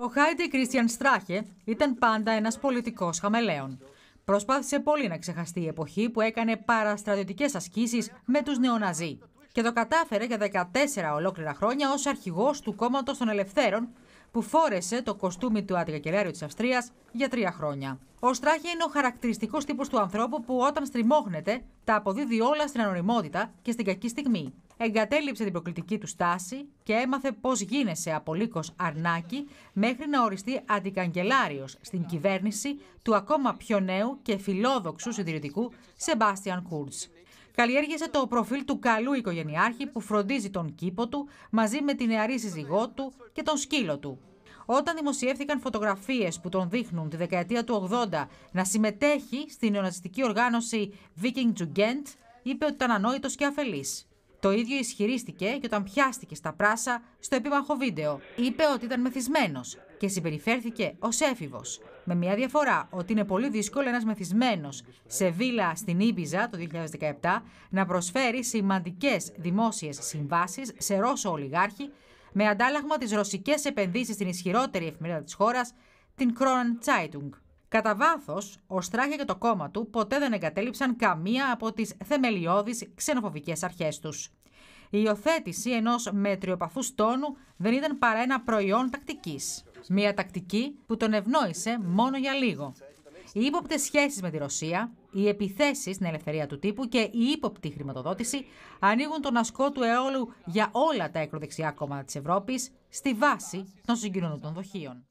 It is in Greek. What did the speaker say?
Ο Χάιντι Κρίστιαν Στράχε ήταν πάντα ένας πολιτικός χαμελέον. Προσπάθησε πολύ να ξεχαστεί η εποχή που έκανε παραστρατιωτικές ασκήσεις με τους νεοναζί και το κατάφερε για 14 ολόκληρα χρόνια ως αρχηγός του κόμματος των Ελευθέρων που φόρεσε το κοστούμι του αντικακελάριου της Αυστρίας για τρία χρόνια. Ο Στράχια είναι ο χαρακτηριστικός τύπος του ανθρώπου που όταν στριμώχνεται τα αποδίδει όλα στην ανωνυμότητα και στην κακή στιγμή. Εγκατέλειψε την προκλητική του στάση και έμαθε πώς γίνεσαι από λύκος αρνάκι μέχρι να οριστεί αντικαγκελάριος στην κυβέρνηση του ακόμα πιο νέου και φιλόδοξου συντηρητικού Σεμπάστιαν Κούρτς καλλιέργησε το προφίλ του καλού οικογενειάρχη που φροντίζει τον κήπο του μαζί με τη νεαρή σύζυγό του και τον σκύλο του. Όταν δημοσιεύθηκαν φωτογραφίες που τον δείχνουν τη δεκαετία του 80 να συμμετέχει στην νεοναζιστική οργάνωση Viking Jugend, είπε ότι ήταν ανόητος και αφελής. Το ίδιο ισχυρίστηκε και όταν πιάστηκε στα πράσα στο επίμαχο βίντεο. Είπε ότι ήταν μεθυσμένος και συμπεριφέρθηκε ως έφηβος. Με μια διαφορά ότι είναι πολύ δύσκολο ένας μεθυσμένος σε βίλα στην Ήμπιζα το 2017 να προσφέρει σημαντικές δημόσιες συμβάσεις σε Ρώσο ολιγάρχη με αντάλλαγμα τις ρωσικές επενδύσεις στην ισχυρότερη εφημερίδα της χώρας, την Kronen Zeitung. Κατά βάθος, ο Στράχια και το κόμμα του ποτέ δεν εγκατέλειψαν καμία από τις θεμελιώδεις ξενοφοβικές αρχές τους. Η υιοθέτηση ενός μετριοπαθούς τόνου δεν ήταν παρά ένα προϊόν τακτικής. Μια τακτική που τον ευνόησε μόνο για λίγο. Οι ύποπτες σχέσεις με τη Ρωσία, οι επιθέσεις στην ελευθερία του τύπου και η ύποπτη χρηματοδότηση ανοίγουν τον ασκό του αιώλου για όλα τα ακροδεξιά κόμματα της Ευρώπης στη βάση των των δοχείων.